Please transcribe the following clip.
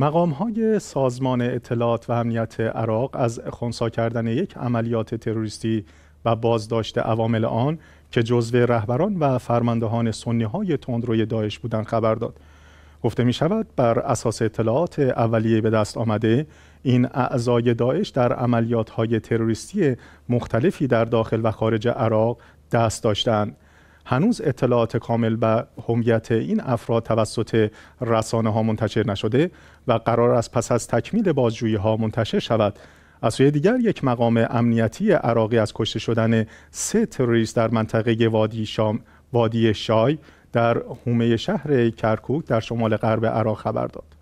مقام های سازمان اطلاعات و امنیت عراق از خونسا کردن یک عملیات تروریستی و بازداشت عوامل آن که جزو رهبران و فرماندهان سنی های تندروی داعش بودند خبر داد گفته می شود بر اساس اطلاعات اولیه به دست آمده این اعضای داعش در عملیات های تروریستی مختلفی در داخل و خارج عراق دست داشتند هنوز اطلاعات کامل و همیت این افراد توسط رسانه ها منتشر نشده و قرار است پس از تکمیل بازجویی ها منتشر شود از سوی دیگر یک مقام امنیتی عراقی از کشته شدن سه تروریست در منطقه وادی شام وادی شای در حومه شهر کرکوک در شمال غرب عراق خبر داد